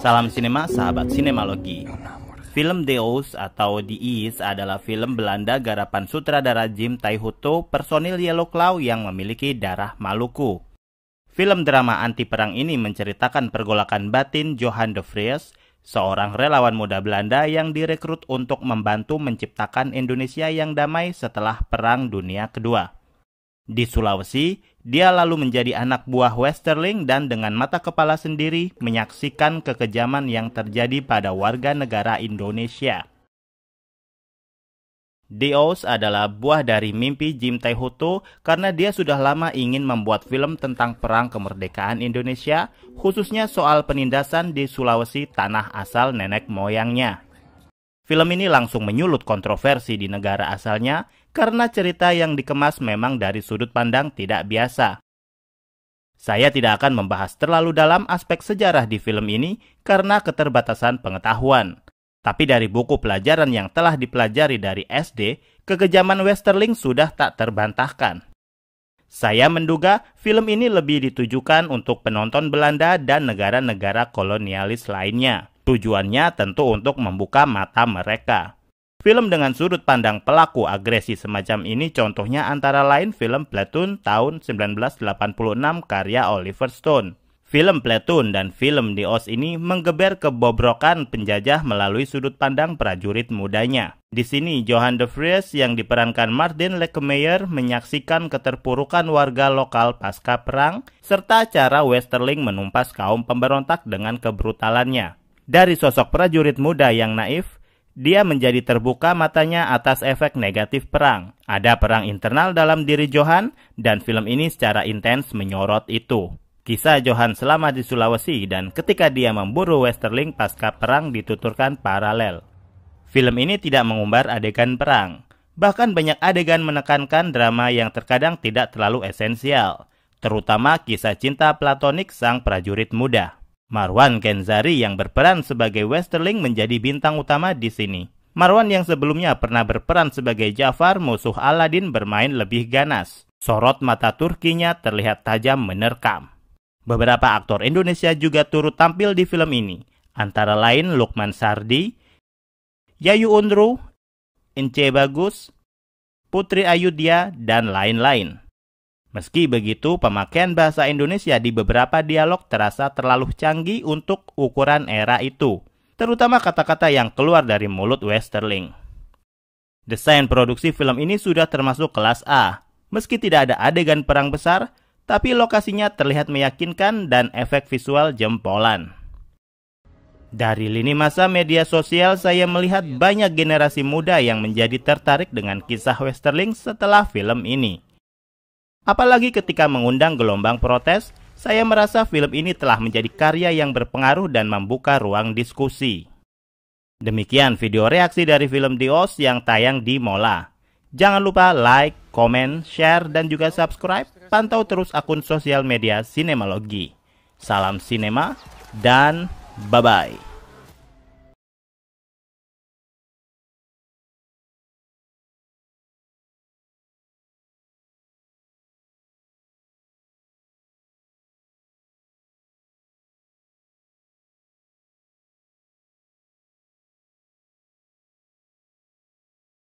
Salam sinema sahabat sinemalogi. Film Deus atau The East adalah film Belanda garapan sutradara Jim Taihuto personil Yellow Claw yang memiliki darah Maluku. Film drama anti perang ini menceritakan pergolakan batin Johan de Vries, seorang relawan muda Belanda yang direkrut untuk membantu menciptakan Indonesia yang damai setelah Perang Dunia Kedua. Di Sulawesi, dia lalu menjadi anak buah Westerling dan dengan mata kepala sendiri menyaksikan kekejaman yang terjadi pada warga negara Indonesia. Deos adalah buah dari mimpi Jim Taihutu karena dia sudah lama ingin membuat film tentang perang kemerdekaan Indonesia, khususnya soal penindasan di Sulawesi tanah asal nenek moyangnya. Film ini langsung menyulut kontroversi di negara asalnya karena cerita yang dikemas memang dari sudut pandang tidak biasa. Saya tidak akan membahas terlalu dalam aspek sejarah di film ini karena keterbatasan pengetahuan. Tapi dari buku pelajaran yang telah dipelajari dari SD, kekejaman Westerling sudah tak terbantahkan. Saya menduga film ini lebih ditujukan untuk penonton Belanda dan negara-negara kolonialis lainnya. Tujuannya tentu untuk membuka mata mereka. Film dengan sudut pandang pelaku agresi semacam ini contohnya antara lain film Platoon tahun 1986 karya Oliver Stone. Film Platoon dan film The Oz ini menggeber kebobrokan penjajah melalui sudut pandang prajurit mudanya. Di sini, Johan de Vries yang diperankan Martin Lechmeyer menyaksikan keterpurukan warga lokal pasca perang, serta cara Westerling menumpas kaum pemberontak dengan kebrutalannya. Dari sosok prajurit muda yang naif, dia menjadi terbuka matanya atas efek negatif perang. Ada perang internal dalam diri Johan, dan film ini secara intens menyorot itu. Kisah Johan selama di Sulawesi dan ketika dia memburu Westerling pasca perang dituturkan paralel. Film ini tidak mengumbar adegan perang, bahkan banyak adegan menekankan drama yang terkadang tidak terlalu esensial, terutama kisah cinta platonik sang prajurit muda. Marwan Kenzari yang berperan sebagai Westerling menjadi bintang utama di sini. Marwan yang sebelumnya pernah berperan sebagai Jafar, musuh Aladin bermain lebih ganas. Sorot mata Turkinya terlihat tajam menerkam. Beberapa aktor Indonesia juga turut tampil di film ini, antara lain Lukman Sardi, Yayu Undru, Ince Bagus, Putri Ayudya, dan lain-lain. Meski begitu, pemakaian bahasa Indonesia di beberapa dialog terasa terlalu canggih untuk ukuran era itu, terutama kata-kata yang keluar dari mulut Westerling. Desain produksi film ini sudah termasuk kelas A. Meski tidak ada adegan perang besar, tapi lokasinya terlihat meyakinkan dan efek visual jempolan. Dari lini masa media sosial, saya melihat banyak generasi muda yang menjadi tertarik dengan kisah Westerling setelah film ini. Apalagi ketika mengundang gelombang protes, saya merasa film ini telah menjadi karya yang berpengaruh dan membuka ruang diskusi. Demikian video reaksi dari film Dios yang tayang di Mola. Jangan lupa like, komen, share, dan juga subscribe. Pantau terus akun sosial media Sinemalogi. Salam Sinema dan bye-bye.